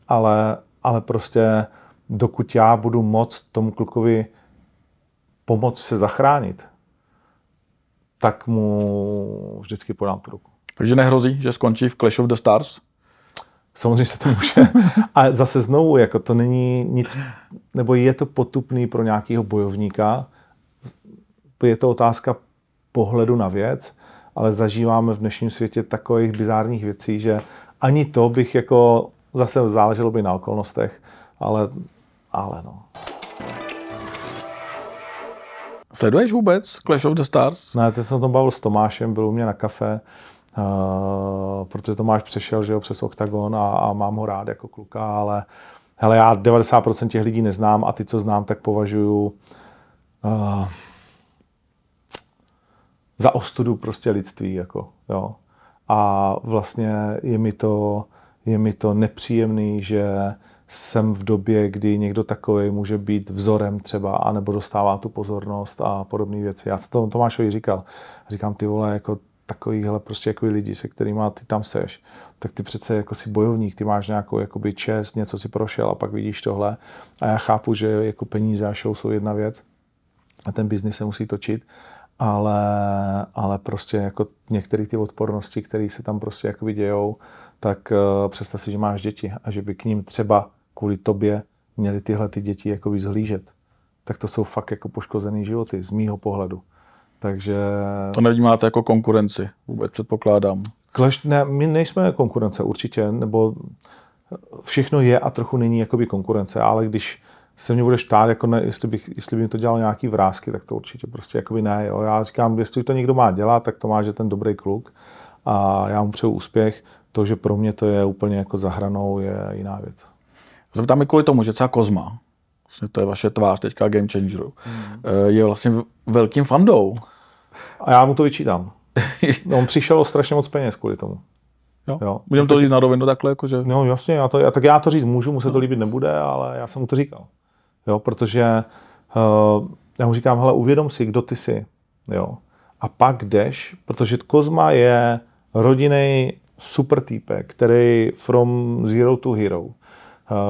ale, ale prostě dokud já budu moc tomu klukovi pomoct se zachránit, tak mu vždycky podám tu ruku. Takže nehrozí, že skončí v Clash of the Stars? Samozřejmě se to může. A zase znovu, jako to není nic, nebo je to potupný pro nějakého bojovníka, je to otázka pohledu na věc, ale zažíváme v dnešním světě takových bizárních věcí, že ani to bych jako, zase záleželo by na okolnostech, ale, ale no. Sleduješ vůbec Clash of the Stars? Ne, teď jsem o tom bavil s Tomášem, byl u mě na kafe Eh, protože Tomáš přešel že jo, přes OKTAGON a, a mám ho rád jako kluka, ale hele, já 90% těch lidí neznám a ty, co znám, tak považuju uh, za ostudu prostě lidství. Jako, jo. A vlastně je mi, to, je mi to nepříjemný, že jsem v době, kdy někdo takový může být vzorem třeba, anebo dostává tu pozornost a podobné věci. Já jsem to Tomášovi říkal. Říkám, ty vole, jako takovýhle prostě jako lidi, se kterými ty tam seš, tak ty přece jako si bojovník, ty máš nějakou jakoby čest, něco si prošel a pak vidíš tohle. A já chápu, že jako peníze a show jsou jedna věc a ten biznis se musí točit, ale, ale prostě jako některé ty odpornosti, které se tam prostě jakoby dějou, tak eh, představ si, že máš děti a že by k ním třeba kvůli tobě měli tyhle ty děti jakoby zhlížet. Tak to jsou fakt jako poškozený životy z mýho pohledu. Takže... To nevnímáte jako konkurenci, vůbec předpokládám. Clash, ne, my nejsme konkurence určitě, nebo všechno je a trochu není jakoby konkurence, ale když se mě budeš ptát, jako ne, jestli, bych, jestli by mi to dělal nějaký vrázky, tak to určitě prostě jakoby ne. Jo. Já říkám, jestli to někdo má dělat, tak to má, že ten dobrý kluk a já mu přeju úspěch. To, že pro mě to je úplně jako zahranou, je jiná věc. Zeptám i kvůli tomu, že třeba Kozma, vlastně to je vaše tvář teďka Game Changeru, mm. Eh, je vlastně velkým fandou. A já mu to vyčítám. On přišel o strašně moc peněz kvůli tomu. Jo. Jo. Můžeme to říct na rovinu takhle? Jakože... No jasně, já to, já, tak já to říct můžu, mu se to no. líbit nebude, ale já jsem mu to říkal. Jo, protože uh, já mu říkám, hele, uvědom si, kdo ty jsi. Jo. A pak jdeš, protože Kozma je rodinný super týpek, který from zero to hero. Uh,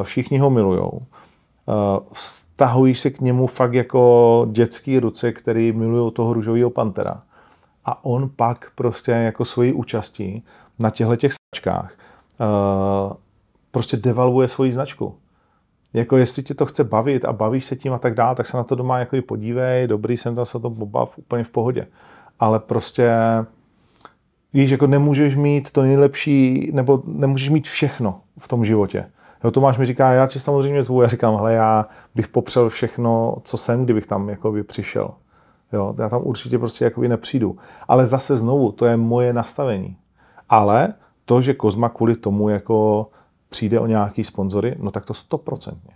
všichni ho milujou. Uh, tahují se k němu fakt jako dětský ruce, který milují toho růžového pantera. A on pak prostě jako svoji účastí na těchto těch značkách uh, prostě devalvuje svoji značku. Jako jestli tě to chce bavit a bavíš se tím a tak dále, tak se na to doma jako i podívej, dobrý jsem tam se to pobav, úplně v pohodě. Ale prostě víš, jako nemůžeš mít to nejlepší, nebo nemůžeš mít všechno v tom životě. No Tomáš mi říká, já tě samozřejmě zvu. Já říkám, hele, já bych popřel všechno, co jsem, kdybych tam jakoby přišel. Jo, já tam určitě prostě jakoby nepřijdu. Ale zase znovu, to je moje nastavení. Ale to, že Kozma kvůli tomu jako přijde o nějaký sponzory, no tak to stoprocentně.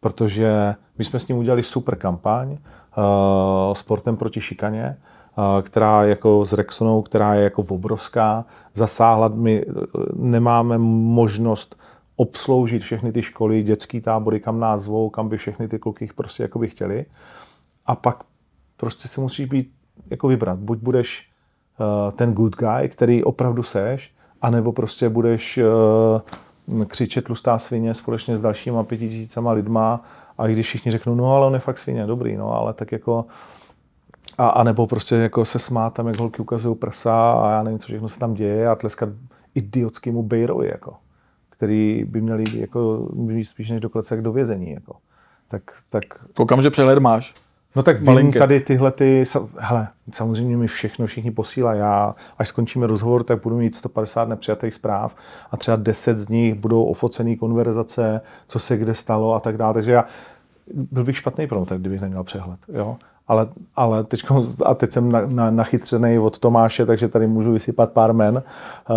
Protože my jsme s ním udělali super kampaň uh, sportem proti šikaně, uh, která jako s Rexonou, která je jako obrovská, zasáhla, my eh, nemáme možnost obsloužit všechny ty školy, dětský tábory, kam nás zvou, kam by všechny ty kluky prostě jako by chtěli. A pak prostě si musíš být, jako vybrat. Buď budeš uh, ten good guy, který opravdu seš, anebo prostě budeš uh, křičet lustá svině společně s dalšíma pěti tisícama lidma a když všichni řeknou, no ale on je fakt svině, dobrý, no ale tak jako a, a nebo prostě jako se smát tam, jak holky ukazují prsa a já nevím, co všechno se tam děje a tleskat idiotskému bejrovi, jako který by měli jako měli spíš než do klece do vězení. Jako. Tak, tak... Koukám, že přehled máš. No tak vím tady tyhle ty, hele, samozřejmě mi všechno všichni posílá. Já, až skončíme rozhovor, tak budu mít 150 nepřijatých zpráv a třeba 10 z nich budou ofocený konverzace, co se kde stalo a tak dále. Takže já byl bych špatný tak kdybych neměl přehled. Jo? ale, ale teď, a teď jsem na, na, nachytřený od Tomáše, takže tady můžu vysypat pár men uh,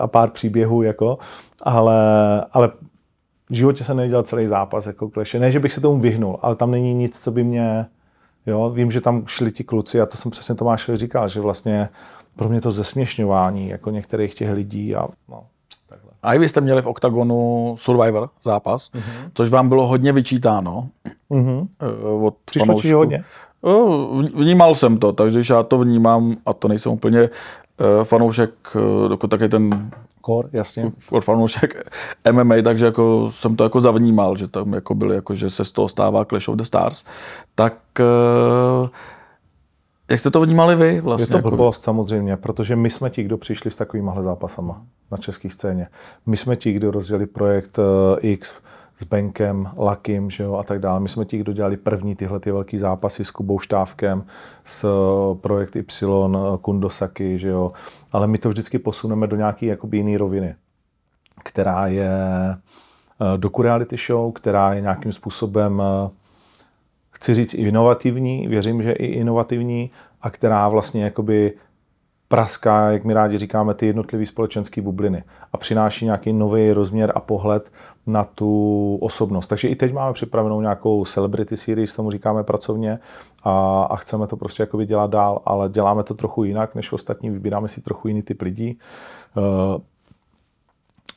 a pár příběhů, jako, ale, ale v životě jsem nedělal celý zápas jako kleše. Ne, že bych se tomu vyhnul, ale tam není nic, co by mě... Jo, vím, že tam šli ti kluci a to jsem přesně Tomášovi říkal, že vlastně pro mě to zesměšňování jako některých těch lidí a no, a i vy jste měli v OKTAGONu Survivor zápas, mm-hmm. což vám bylo hodně vyčítáno. Mm-hmm. Od Přišlo ti hodně? Eh, vnímal jsem to, takže já to vnímám, a to nejsem úplně eh, fanoušek, dokud taky ten Kor, jasně. Kor fanoušek MMA, takže jako jsem to jako zavnímal, že tam jako byl, jako, že se z toho stává Clash of the Stars, tak jak jste to vnímali vy vlastně? Je to jako... blbost samozřejmě, protože my jsme ti, kdo přišli s takovýmhle zápasama na české scéně. My jsme ti, kdo rozdělili projekt eh, X s Benkem, Lakim že jo, a tak dále. My jsme ti, kdo dělali první tyhle ty velké zápasy s Kubou Štávkem, s eh, projekt Y, eh, Kundosaki, že jo. Ale my to vždycky posuneme do nějaké jakoby jiné roviny, která je doku reality show, která je nějakým způsobem chci říct inovativní, věřím, že i inovativní, a která vlastně jakoby praská, jak my rádi říkáme, ty jednotlivé společenské bubliny a přináší nějaký nový rozměr a pohled na tu osobnost. Takže i teď máme připravenou nějakou celebrity series, tomu říkáme pracovně a, a chceme to prostě jakoby dělat dál, ale děláme to trochu jinak než ostatní, vybíráme si trochu jiný typ lidí. Eh,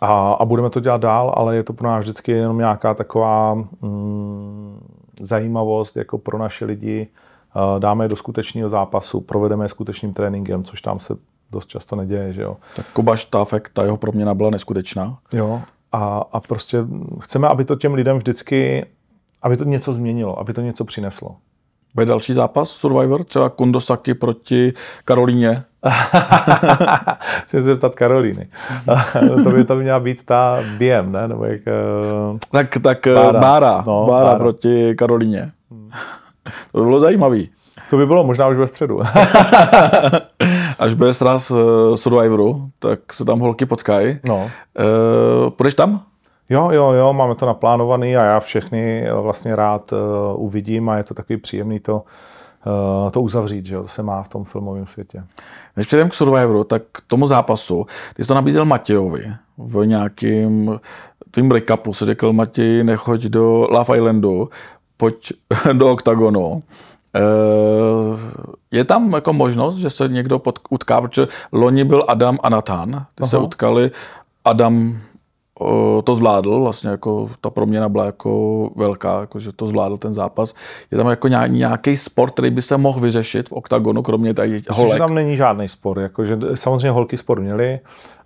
a, a budeme to dělat dál, ale je to pro nás vždycky jenom nějaká taková mm, zajímavost jako pro naše lidi, dáme je do skutečného zápasu, provedeme je skutečným tréninkem, což tam se dost často neděje, že jo. Tak Kuba Štáfek, ta jeho proměna byla neskutečná. Jo, a, a prostě chceme, aby to těm lidem vždycky, aby to něco změnilo, aby to něco přineslo. Bude další zápas Survivor, třeba Kondosaki proti Karolíně? Chci se zeptat Karolíny. to by to měla být ta BM, ne? Nebo jak, uh... Tak, tak eh, Bára, Bára, no, Bára, Bára. proti Karolíně. Hmm. To by bylo zajímavý. To by bylo možná už ve středu. Až bude sraz eh, Survivoru, tak se tam holky potkají. No. E, půjdeš tam? Jo, jo, jo, máme to naplánovaný a já všechny eh, vlastně rád uh, uvidím a je to takový příjemný to, uh, to uzavřít, že jo, to se má v tom filmovém světě. Než přejdeme k Survivoru, tak k tomu zápasu, ty jsi to nabízel Matějovi v nějakým tvým recapu, se řekl Matěj, nechoď do Love Islandu, pojď do octagonu. Je tam jako možnost, že se někdo pod, utká, protože loni byl Adam a Nathan, ty Aha. se utkali Adam to zvládl, vlastně jako ta proměna byla jako velká, jako že to zvládl ten zápas. Je tam jako nějaký sport, který by se mohl vyřešit v oktagonu, kromě tady holek? Myslím, že tam není žádný spor, jako, že samozřejmě holky spor měly,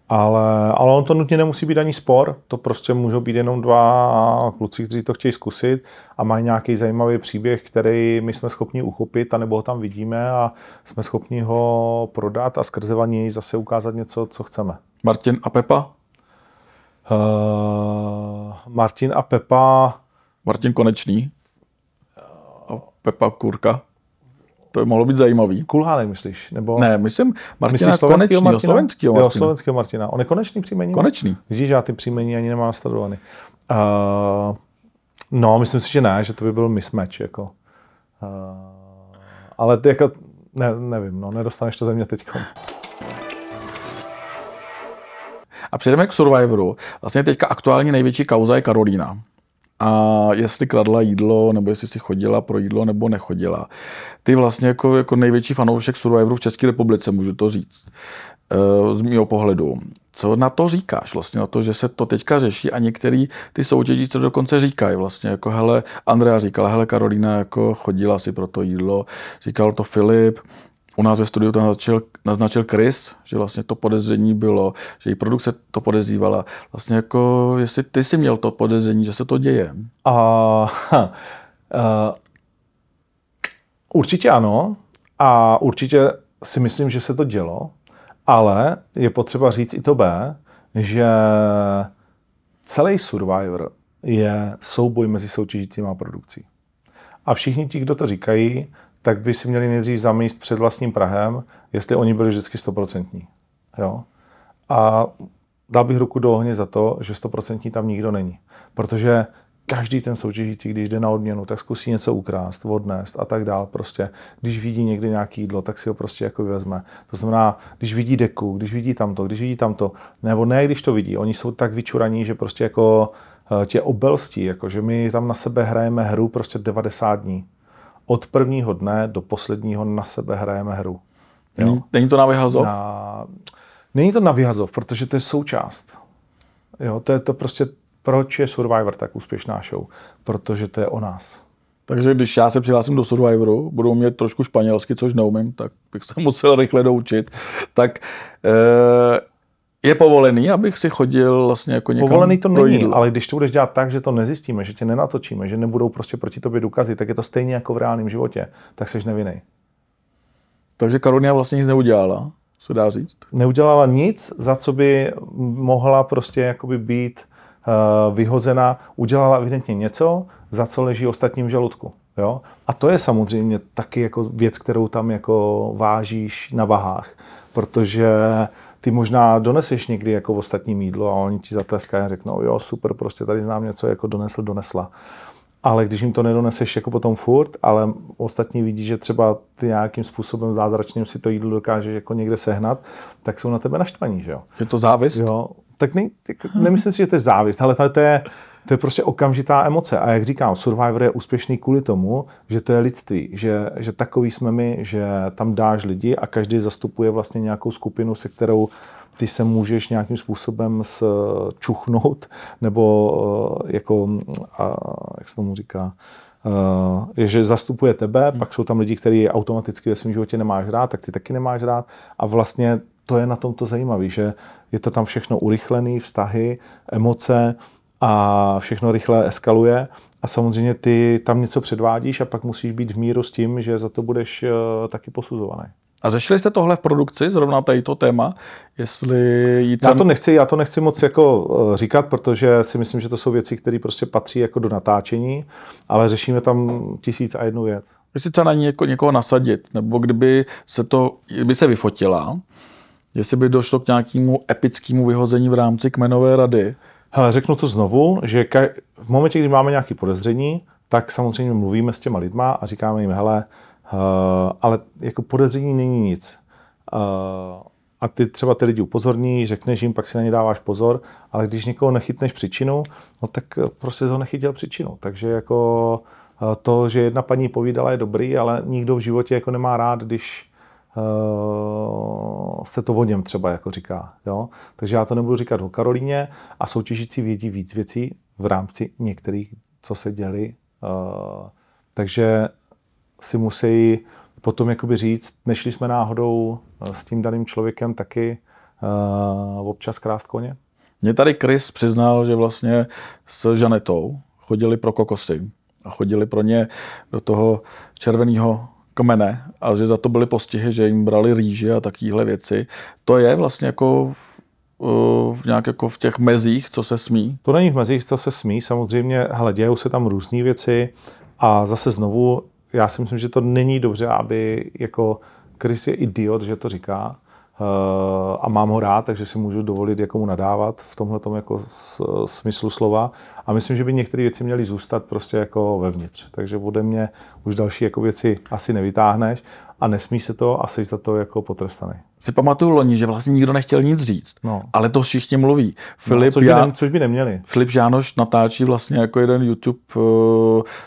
ale, ale on to nutně nemusí být ani spor, to prostě můžou být jenom dva kluci, kteří to chtějí zkusit a mají nějaký zajímavý příběh, který my jsme schopni uchopit, anebo ho tam vidíme a jsme schopni ho prodat a skrze něj zase ukázat něco, co chceme. Martin a Pepa? Uh, Martin a Pepa. Martin Konečný. A Pepa Kurka. To by mohlo být zajímavý. Kulhánek myslíš? Nebo... Ne, myslím Martina myslíš slovenskýho Konečnýho, Martina? slovenskýho Martina. Jo, slovenskýho Martina. On je konečný příjmení? Konečný. Vidíš, já ty příjmení ani nemám sledovaný. Uh, no, myslím si, že ne, že to by byl mismatch. Jako. Uh, ale ty jako, ne, nevím, no, nedostaneš to ze mě teďka. A přejdeme k Survivoru. Vlastně teďka aktuálně největší kauza je Karolína. A jestli kradla jídlo, nebo jestli si chodila pro jídlo, nebo nechodila. Ty vlastně jako, jako největší fanoušek Survivoru v České republice, můžu to říct eh, z mého pohledu. Co na to říkáš vlastně, na to, že se to teďka řeší a některý ty soutěží co dokonce říkají vlastně, jako hele, Andrea říkala, hele, Karolina jako chodila si pro to jídlo, říkal to Filip, u nás ve studiu to naznačil, naznačil Chris, že vlastně to podezření bylo, že i produkce to podezívala. Vlastně jako, jestli ty jsi měl to podezření, že se to děje. Uh, a, určitě ano a určitě si myslím, že se to dělo, ale je potřeba říct i to B, že celý Survivor je souboj mezi soutěžícíma a produkcí. A všichni ti, kdo to říkají, tak by si měli nejdřív zamíst před vlastním Prahem, jestli oni byli vždycky stoprocentní. Jo? A dal bych ruku do ohně za to, že stoprocentní tam nikdo není. Protože každý ten soutěžící, když jde na odměnu, tak zkusí něco ukrást, odnést a tak dál. Prostě, když vidí někde nějaký jídlo, tak si ho prostě jako vezme. To znamená, když vidí deku, když vidí tamto, když vidí tamto, nebo ne, když to vidí, oni jsou tak vyčuraní, že prostě jako eh, tě obelstí, jako že my tam na sebe hrajeme hru prostě 90 dní od prvního dne do posledního na sebe hrajeme hru. Jo? Není, to na vyhazov? Na... Není to na vyhazov, protože to je součást. Jo, to je to prostě, proč je Survivor tak úspěšná show? Protože to je o nás. Takže když já se přihlásím do Survivoru, budu umět trošku španělsky, což neumím, tak bych se musel rychle doučit, tak eh, je povolený, abych si chodil vlastně jako někam Povolený to není, jídlo. ale když to budeš dělat tak, že to nezjistíme, že tě nenatočíme, že nebudou prostě proti tobě důkazy, tak je to stejně jako v reálném životě, tak seš nevinný. Takže Karolina vlastně nic neudělala, se dá říct? Neudělala nic, za co by mohla prostě jakoby být uh, vyhozena. Udělala evidentně něco, za co leží ostatním v žaludku. Jo? A to je samozřejmě taky jako věc, kterou tam jako vážíš na vahách, protože ty možná doneseš někdy jako ostatní mídlo a oni ti zatleskají a řeknou, jo, super, prostě tady znám něco, jako donesl, donesla ale když jim to nedoneseš jako potom furt, ale ostatní vidí, že třeba ty nějakým způsobem zázračným si to jídlo dokážeš jako někde sehnat, tak jsou na tebe naštvaní, že jo? Je to závist? Jo, tak, ne, tak nemyslím si, že to je závist, ale to je, to je prostě okamžitá emoce. A jak říkám, Survivor je úspěšný kvůli tomu, že to je lidství, že, že takový jsme my, že tam dáš lidi a každý zastupuje vlastně nějakou skupinu, se kterou ty se můžeš nějakým způsobem čuchnout, nebo eh, jako, mm, a, jak se tomu říká, eh, je, že zastupuje tebe, hmm. pak jsou tam lidi, kteří automaticky ve svém životě nemáš rád, tak ty taky nemáš rád a vlastně to je na tomto zajímavé, že je to tam všechno urychlené, vztahy, emoce a všechno rychle eskaluje a samozřejmě ty tam něco předvádíš a pak musíš být v míru s tím, že za to budeš eh, taky posuzovaný. A řešili jste tohle v produkci, zrovna tady to téma, jestli jít sem... Já to nechci, já to nechci moc jako eh, říkat, protože si myslím, že to jsou věci, které prostě patří jako do natáčení, ale řešíme tam tisíc a jednu věc. Jestli třeba na něko, jako někoho nasadit, nebo kdyby se to, kdyby se vyfotila, jestli by došlo k nějakému epickému vyhození v rámci kmenové rady. Hele, řeknu to znovu, že ka- v momentě, kdy máme nějaké podezření, tak samozřejmě mluvíme s těma lidma a říkáme jim, hele, Uh, ale jako podezření není nic. Uh, a ty třeba ty lidi upozorní, řekneš jim, pak si na ně dáváš pozor, ale když někoho nechytneš příčinu, no tak eh, prostě ho nechytil příčinu. Takže jako to, že jedna paní povídala, je dobrý, ale nikdo v životě jako nemá rád, když uh, se to o něm třeba jako říká. Jo? Takže já to nebudu říkat o Karolíně a soutěžící vědí víc věcí v rámci některých, co se děli. Uh, takže si musí potom jakoby říct, nešli jsme náhodou eh, s tím daným člověkem taky uh, občas krást koně? Mě tady Chris přiznal, že vlastně s Žanetou chodili pro kokosy a chodili pro ně do toho červeného kmene a že za to byly postihy, že jim brali rýži a takovéhle věci. To je vlastně jako eh, v, nějak jako v těch mezích, co se smí? To není v mezích, co se smí. Samozřejmě, hele, dějou se tam různé věci a zase znovu já si myslím, že to není dobře, aby jako Chris je idiot, že to říká eh, a mám ho rád, takže si můžu dovolit jako mu nadávat v tomhle jako smyslu slova. A myslím, že by některé věci měly zůstat prostě jako vevnitř. Takže ode mě už další jako věci asi nevytáhneš a nesmí se to a jsi za to jako potrestaný. Si pamatuju loni, že vlastně nikdo nechtěl nic říct, no. ale to všichni mluví. Filip no, což, by ne, což by neměli. Filip Žánoš natáčí vlastně jako jeden YouTube eh,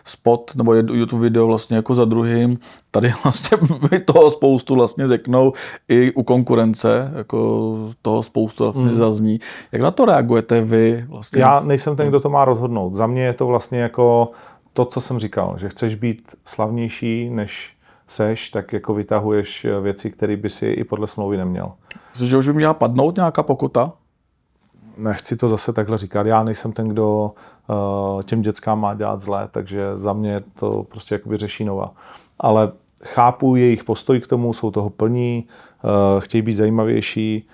spot nebo YouTube video vlastně jako za druhým. Tady vlastně by toho spoustu vlastně řeknou i u konkurence, jako toho spoustu vlastně mm. zazní. Jak na to reagujete vy? Vlastně? Já nejsem ten, kdo to má rozhodnout. Za mě je to vlastně jako to, co jsem říkal, že chceš být slavnější než seš, tak jako vytahuješ eh, věci, které by si i podle smlouvy neměl. Myslíš, že už by měla padnout nějaká pokuta? Nechci to zase takhle říkat. Já nejsem ten, kdo eh, těm dětskám má dělat zlé, takže za mě to prostě jakoby řeší nova. Ale chápu jejich postoj k tomu, jsou toho plní, eh, chtějí být zajímavější,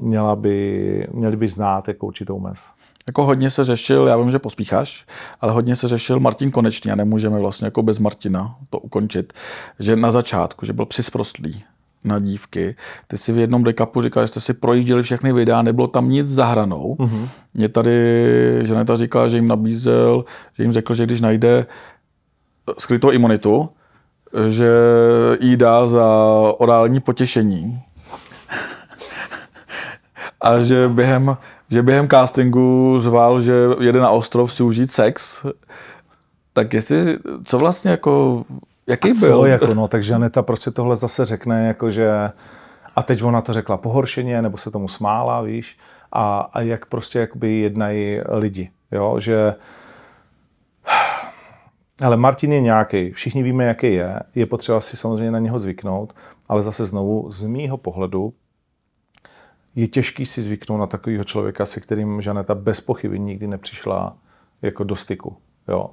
měla by, měli by znát jako určitou mez. Jako hodně se řešil, já vím, že pospícháš, ale hodně se řešil Martin Konečný a nemůžeme vlastně jako bez Martina to ukončit, že na začátku, že byl přisprostlý na dívky. Ty si v jednom dekapu říkal, že jste si projížděli všechny videa, nebylo tam nic za hranou. Mm-hmm. Mě tady ženeta říkala, že jim nabízel, že jim řekl, že když najde skrytou imunitu, že jí dá za orální potěšení. a že během že během castingu zval, že jede na ostrov si užít sex, tak jestli, co vlastně jako, jaký a co, byl? jako, no, takže Aneta prostě tohle zase řekne, jako že, a teď ona to řekla pohoršeně, nebo se tomu smála, víš, a, a jak prostě jakby jednají lidi, jo, že ale Martin je nějaký, všichni víme, jaký je, je potřeba si samozřejmě na něho zvyknout, ale zase znovu z mýho pohledu je těžký si zvyknout na takového člověka, se kterým Žaneta bez pochyby nikdy nepřišla jako do styku. Jo.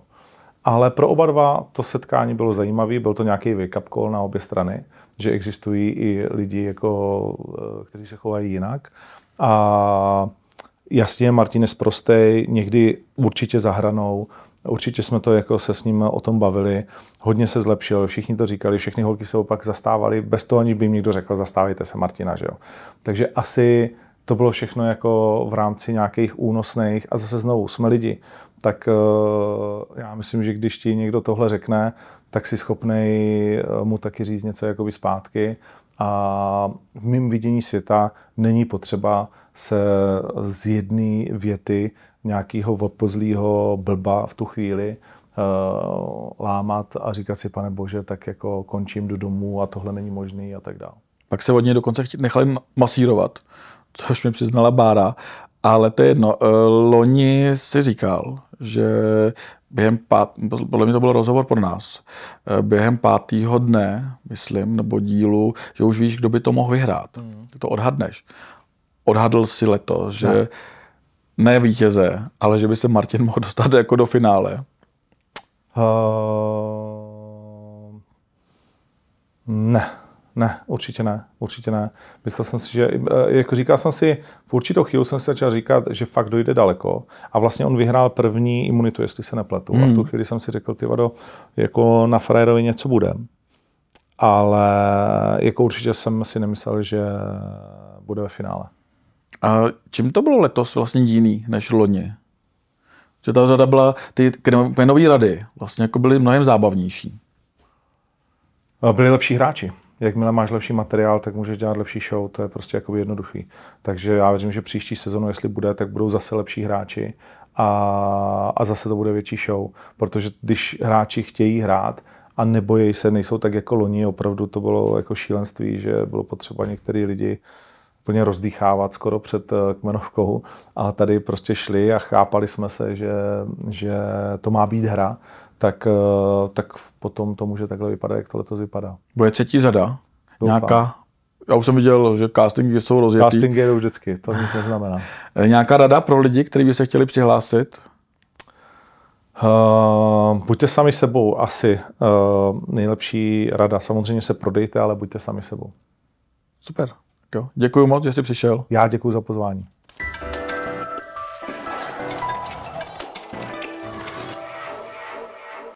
Ale pro oba dva to setkání bylo zajímavé, byl to nějaký wake-up call na obě strany, že existují i lidi, jako, eh, kteří se chovají jinak. A jasně, Martin je sprostej, někdy určitě za hranou, Určitě jsme to jako se s ním o tom bavili, hodně se zlepšil, všichni to říkali, všechny holky se opak zastávali, bez toho, aniž by jim někdo řekl, zastávejte se Martina, že jo. Takže asi to bylo všechno jako v rámci nějakých únosných a zase znovu, jsme lidi, tak eh, já myslím, že když ti někdo tohle řekne, tak si schopnej eh, mu taky říct něco jakoby zpátky a v mém vidění světa není potřeba se z jedné věty nějakého opozlýho blba v tu chvíli, eh, lámat a říkat si, pane bože, tak jako končím do domu a tohle není možný a tak dále. Pak se od něj dokonce nechali masírovat, což mi přiznala Bára, ale to je jedno. Eh, loni si říkal, že během pát, podle mě to byl rozhovor pro nás, eh, během pátého dne, myslím, nebo dílu, že už víš, kdo by to mohl vyhrát. Mm. Ty to odhadneš. Odhadl si leto, že no ne vítěze, ale že by se Martin mohl dostat jako do finále? Uh, ne, ne, určitě ne, určitě ne. Myslel jsem si, že, eh, jako říkal jsem si, v určitou chvíli jsem si začal říkat, že fakt dojde daleko a vlastně on vyhrál první imunitu, jestli se nepletu. Hmm. A v tu hmm. chvíli jsem si řekl, ty vado, jako na frajerovi něco bude. Ale jako určitě jsem si nemyslel, že bude ve finále. A čím to bylo letos vlastně jiný než loni? Že ta řada byla, ty kmenové rady vlastně jako byly mnohem zábavnější. Byli lepší hráči. Jakmile máš lepší materiál, tak můžeš dělat lepší show, to je prostě jakoby jednoduchý. Takže já věřím, že příští sezonu, jestli bude, tak budou zase lepší hráči a, a zase to bude větší show, protože když hráči chtějí hrát, a nebojí se, nejsou tak jako loni, opravdu to bylo jako šílenství, že bylo potřeba některý lidi úplně rozdýchávat skoro před eh, kmenovkou a tady prostě šli a chápali jsme se, že, že to má být hra, tak, eh, tak potom to může takhle vypadat, jak to letos vypadá. Bude třetí zada? Doufám. Nějaká já už jsem viděl, že castingy jsou rozjetý. Casting je vždycky, to nic neznamená. Eh, nějaká rada pro lidi, kteří by se chtěli přihlásit? Uh, buďte sami sebou, asi uh, nejlepší rada. Samozřejmě se prodejte, ale buďte sami sebou. Super. Jo. Děkuji moc, že jsi přišel. Já děkuji za pozvání.